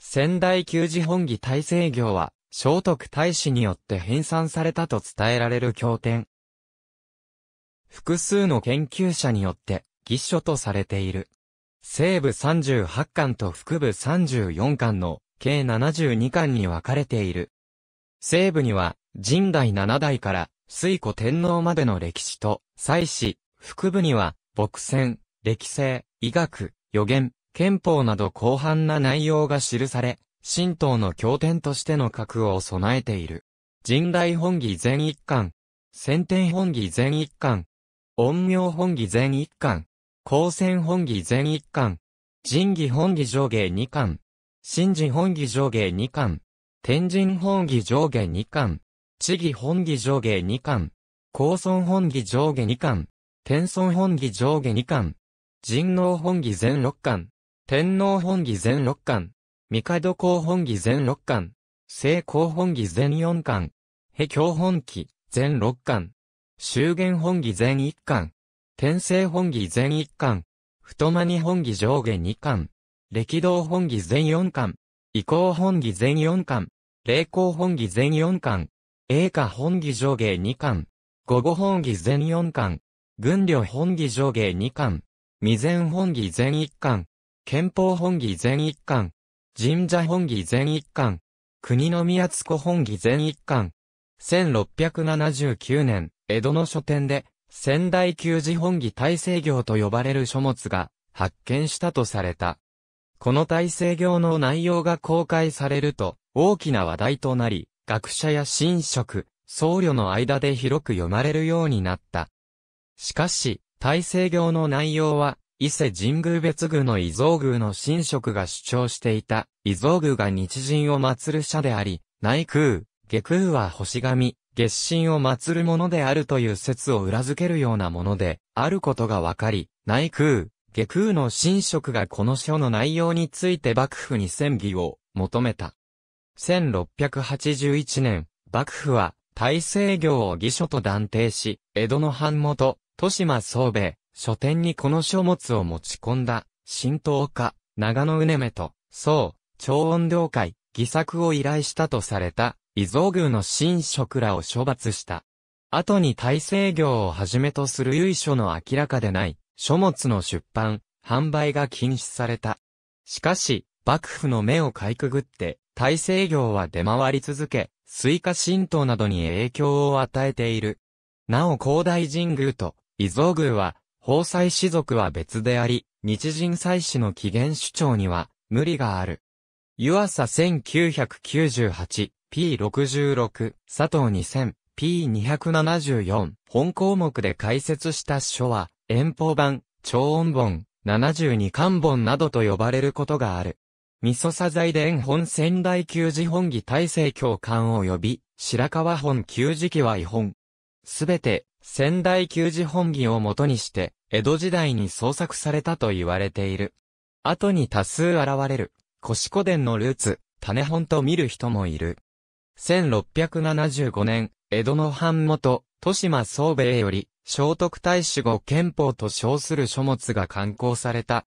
仙台旧字本義大成業は、聖徳太子によって編纂されたと伝えられる経典。複数の研究者によって、義書とされている。西部38巻と腹部34巻の、計72巻に分かれている。西部には、神代7代から、水古天皇までの歴史と、祭祀、腹部には、牧戦、歴政、医学、予言、憲法など広範な内容が記され、神道の経典としての核を備えている。神代本義全一巻、先天本義全一巻、陰陽本義全一巻、光線本義全一巻、神義本義上下二巻、神事本義上下二巻、天神本義上下二巻、地義本義上下二巻、高尊本義上下二巻、天尊本義上下二巻、人能本義全六巻、天皇本義全六巻、帝公本義全六巻、聖公本義全四巻、平教本義全六巻、修元本義全一巻、天聖本義全一巻、太間に本義上下二巻、歴道本義全四巻、移行本義全四巻、霊光本義全四巻、栄華本義上下二巻、午後本義全四巻、軍旅本義上下二巻、未前本義全一巻、憲法本義全一巻、神社本義全一巻、国宮津子本義全一巻、1679年、江戸の書店で、仙台旧字本義大成行と呼ばれる書物が発見したとされた。この大成行の内容が公開されると大きな話題となり、学者や神職、僧侶の間で広く読まれるようになった。しかし、大成行の内容は伊勢神宮別宮の伊蔵宮の神職が主張していた、伊蔵宮が日神を祀る社であり、内宮、下空は星神、月神を祀るものであるという説を裏付けるようなもので、あることがわかり、内空、下空の神職がこの書の内容について幕府に戦議を求めた。1681年、幕府は大政業を義書と断定し、江戸の藩元、豊島宗兵書店にこの書物を持ち込んだ、神道家、長野うねめと、そう、超音領会、偽作を依頼したとされた、伊蔵宮の神職らを処罰した。後に大政業をはじめとする由緒の明らかでない、書物の出版、販売が禁止された。しかし、幕府の目をかいくぐって、大政業は出回り続け、水化神道などに影響を与えている。なお広大神宮と、伊蔵宮は、法祭士族は別であり、日人祭祀の起源主張には無理がある。湯浅 1998P66 佐藤 2000P274 本項目で解説した書は遠方版、超音本、72巻本などと呼ばれることがある。味噌サ材で、伝本仙台旧字本義大成教官及び白川本旧字記は違本。すべて仙台球児本義をもとにして、江戸時代に創作されたと言われている。後に多数現れる、腰古伝のルーツ、種本と見る人もいる。1675年、江戸の版元、豊島宗兵衛より、聖徳太子後憲法と称する書物が刊行された。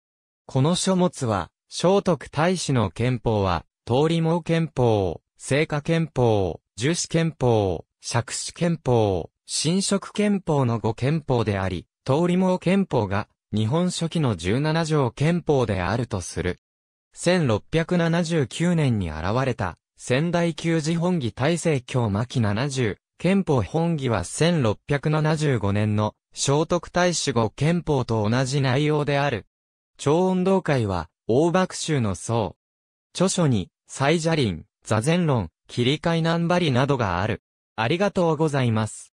この書物は、聖徳太子の憲法は、通り毛憲法、聖火憲法、樹脂憲法、釈子憲法、新職憲法の五憲法であり、通り網憲法が日本初期の十七条憲法であるとする。1679年に現れた仙台旧寺本義大政教末期七十、憲法本義は1675年の聖徳太子五憲法と同じ内容である。超音道会は大爆衆の僧。著書に、サイジャリン、座禅論、切り替え難張りなどがある。ありがとうございます。